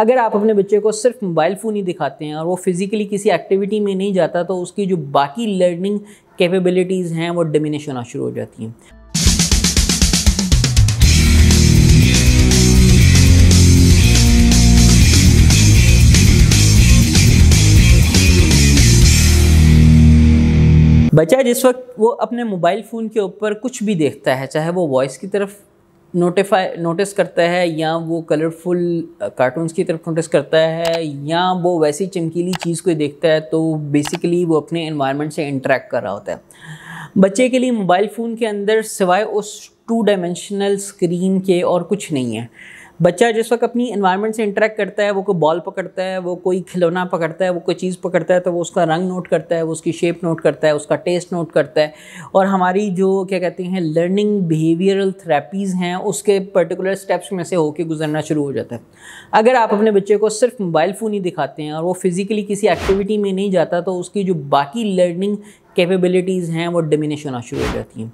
अगर आप अपने बच्चे को सिर्फ मोबाइल फ़ोन ही दिखाते हैं और वो फिज़िकली किसी एक्टिविटी में नहीं जाता तो उसकी जो बाकी लर्निंग कैपेबिलिटीज़ हैं वो डिमिनिश होना शुरू हो जाती हैं बच्चा जिस वक्त वो अपने मोबाइल फ़ोन के ऊपर कुछ भी देखता है चाहे वो वॉइस की तरफ नोटिफाई नोटिस करता है या वो कलरफुल कार्टून्स uh, की तरफ नोटिस करता है या वो वैसी चमकीली चीज़ को देखता है तो बेसिकली वो अपने इन्वायरमेंट से इंटरेक्ट कर रहा होता है बच्चे के लिए मोबाइल फ़ोन के अंदर सिवाय उस टू डायमेंशनल स्क्रीन के और कुछ नहीं है बच्चा जिस वक्त अपनी इन्वायरमेंट से इंटरेक्ट करता है वो कोई बॉल पकड़ता है वो कोई खिलौना पकड़ता है वो कोई चीज़ पकड़ता है तो वो उसका रंग नोट करता है वो उसकी शेप नोट करता है उसका टेस्ट नोट करता है और हमारी जो क्या कहते हैं लर्निंग बिहेवियरल थेरेपीज़ हैं उसके पर्टिकुलर स्टेप्स में से होकर गुजरना शुरू हो जाता है अगर आप अपने बच्चे को सिर्फ मोबाइल फ़ोन ही दिखाते हैं और वो फिज़िकली किसी एक्टिविटी में नहीं जाता तो उसकी जो बाकी लर्निंग कैपेबिलिटीज़ हैं वो डिमिनिश होना शुरू हो जाती हैं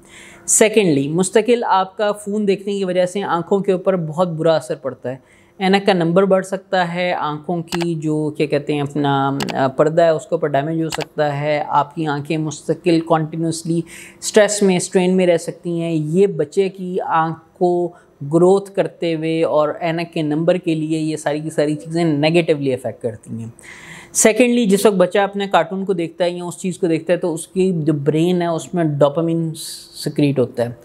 सेकेंडली मुस्तकिल आपका फ़ोन देखने की वजह से आँखों के ऊपर बहुत बुरा असर पड़ता है एनक का नंबर बढ़ सकता है आँखों की जो क्या कहते हैं अपना पर्दा है उसके ऊपर डैमेज हो सकता है आपकी आँखें मुस्तकिल कॉन्टीन्यूसली स्ट्रेस में स्ट्रेन में रह सकती हैं ये बच्चे की आँख को ग्रोथ करते हुए और एनक के नंबर के लिए ये सारी की सारी चीज़ें नेगेटिवली अफेक्ट करती हैं सेकेंडली जिस वक्त बच्चा अपने कार्टून को देखता है या उस चीज़ को देखता है तो उसकी जो ब्रेन है उसमें डोपामीन सिक्रीट होता है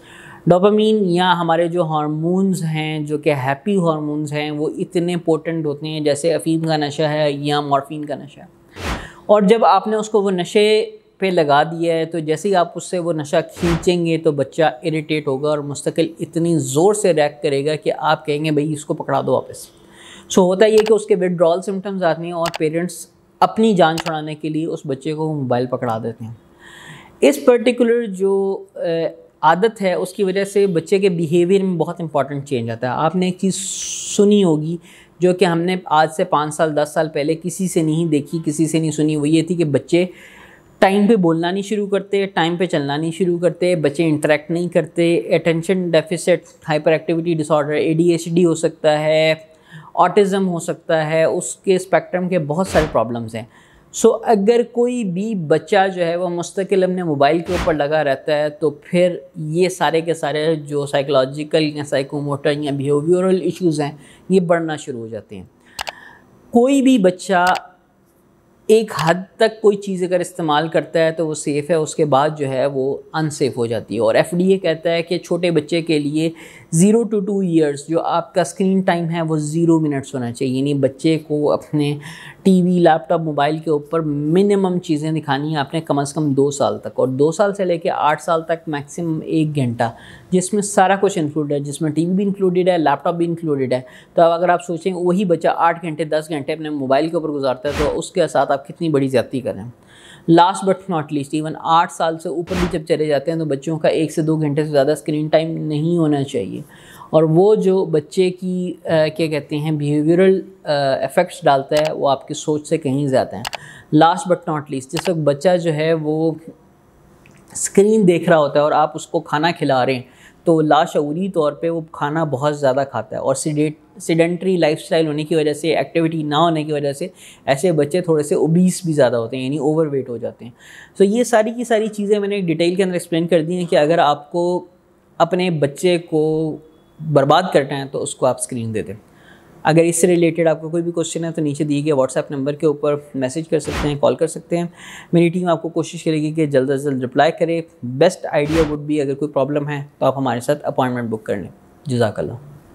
डोपामीन या हमारे जो हार्मोन्स हैं जो कि हैप्पी हार्मोन्स हैं वो इतने इंपॉर्टेंट होते हैं जैसे अफीम का नशा है या मॉर्फिन का नशा और जब आपने उसको वो नशे पे लगा दिया है तो जैसे ही आप उससे वो नशा खींचेंगे तो बच्चा इरिटेट होगा और मुस्तकिल इतनी ज़ोर से रैक करेगा कि आप कहेंगे भाई इसको पकड़ा दो वापस सो so, होता ये कि उसके विड्रॉल सिम्टम्स आते हैं और पेरेंट्स अपनी जान छुड़ाने के लिए उस बच्चे को मोबाइल पकड़ा देते हैं इस पर्टिकुलर जो आदत है उसकी वजह से बच्चे के बिहेवियर में बहुत इंपॉर्टेंट चेंज आता है आपने एक चीज़ सुनी होगी जो कि हमने आज से पाँच साल दस साल पहले किसी से नहीं देखी किसी से नहीं सुनी वो ये थी कि बच्चे टाइम पे बोलना नहीं शुरू करते टाइम पे चलना नहीं शुरू करते बच्चे इंटरेक्ट नहीं करते attention deficit hyperactivity disorder ए हो सकता है ऑटिज़म हो सकता है उसके स्पेक्ट्रम के बहुत सारे प्रॉब्लम्स हैं सो so, अगर कोई भी बच्चा जो है वो मुस्तकिल अपने मोबाइल के ऊपर लगा रहता है तो फिर ये सारे के सारे जो साइकोलॉजिकल या साइकोमोटर या बिहेवियरल इश्यूज हैं ये बढ़ना शुरू हो जाते हैं कोई भी बच्चा एक हद तक कोई चीज़ अगर इस्तेमाल करता है तो वो सेफ़ है उसके बाद जो है वो अनसेफ़ हो जाती है और एफ कहता है कि छोटे बच्चे के लिए ज़ीरो टू टू ईयर्स जो आपका स्क्रीन टाइम है वो ज़ीरो मिनट्स होना चाहिए यानी बच्चे को अपने टीवी लैपटॉप मोबाइल के ऊपर मिनिमम चीज़ें दिखानी है आपने कम से कम दो साल तक और दो साल से लेके आठ साल तक मैक्सिमम एक घंटा जिसमें सारा कुछ इंक्लूड है जिसमें टीवी भी इंक्लूडेड है लैपटॉप भी इंक्लूडेड है तो अब अगर आप सोचें वही बच्चा आठ घंटे दस घंटे अपने मोबाइल के ऊपर गुजारता है तो उसके साथ आप कितनी बड़ी ज़्यादा करें last but not least even आठ साल से ऊपर भी जब चले जाते हैं तो बच्चों का एक से दो घंटे से ज़्यादा स्क्रीन टाइम नहीं होना चाहिए और वो जो बच्चे की आ, क्या कहते हैं बिहेवियरल इफ़ेक्ट्स डालता है वो आपकी सोच से कहीं ज़्यादा है लास्ट बट नॉट लीस्ट जिस वक्त बच्चा जो है वो स्क्रीन देख रहा होता है और आप उसको खाना खिला रहे हैं तो लाशूरी तौर पे वो खाना बहुत ज़्यादा खाता है और सीडेट सीडेंट्री लाइफ होने की वजह से एक्टिविटी ना होने की वजह से ऐसे बच्चे थोड़े से ओबीस भी ज़्यादा होते हैं यानी ओवरवेट हो जाते हैं so, ये सारी की सारी चीज़ें मैंने डिटेल के अंदर एक्सप्लेन कर दी हैं कि अगर आपको अपने बच्चे को बर्बाद करते हैं तो उसको आप स्क्रीन दे दें अगर इससे रिलेटेड आपका कोई भी क्वेश्चन है तो नीचे दिए गए व्हाट्सएप नंबर के ऊपर मैसेज कर सकते हैं कॉल कर सकते हैं मेरी टीम आपको कोशिश करेगी कि जल्द अज जल्द रिप्लाई करे बेस्ट आइडिया वुड भी अगर कोई प्रॉब्लम है तो आप हमारे साथ अपॉइंटमेंट बुक कर लें जजाकल्ला